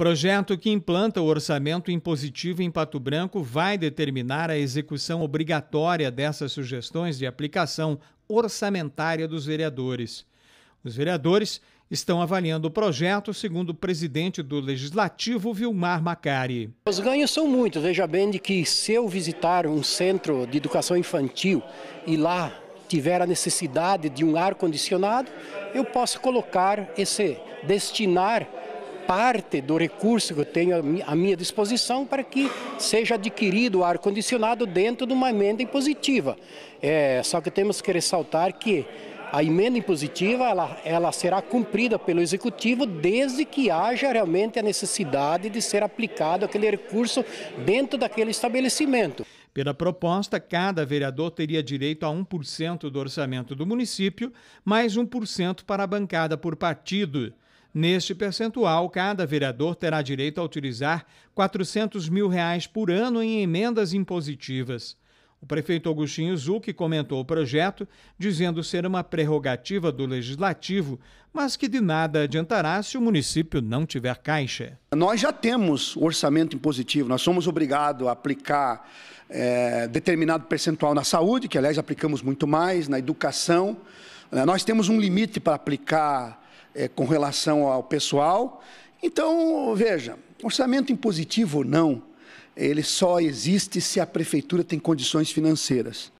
projeto que implanta o orçamento impositivo em Pato Branco vai determinar a execução obrigatória dessas sugestões de aplicação orçamentária dos vereadores. Os vereadores estão avaliando o projeto, segundo o presidente do Legislativo, Vilmar Macari. Os ganhos são muitos. Veja bem de que se eu visitar um centro de educação infantil e lá tiver a necessidade de um ar-condicionado, eu posso colocar esse, destinar parte do recurso que eu tenho à minha disposição para que seja adquirido o ar-condicionado dentro de uma emenda impositiva. É, só que temos que ressaltar que a emenda impositiva ela, ela será cumprida pelo Executivo desde que haja realmente a necessidade de ser aplicado aquele recurso dentro daquele estabelecimento. Pela proposta, cada vereador teria direito a 1% do orçamento do município, mais 1% para a bancada por partido. Neste percentual, cada vereador terá direito a utilizar R$ 400 mil reais por ano em emendas impositivas. O prefeito Agostinho Zuc comentou o projeto, dizendo ser uma prerrogativa do legislativo, mas que de nada adiantará se o município não tiver caixa. Nós já temos orçamento impositivo, nós somos obrigados a aplicar é, determinado percentual na saúde, que aliás aplicamos muito mais, na educação. Né. Nós temos um limite para aplicar é, com relação ao pessoal. Então, veja, orçamento impositivo ou não, ele só existe se a prefeitura tem condições financeiras.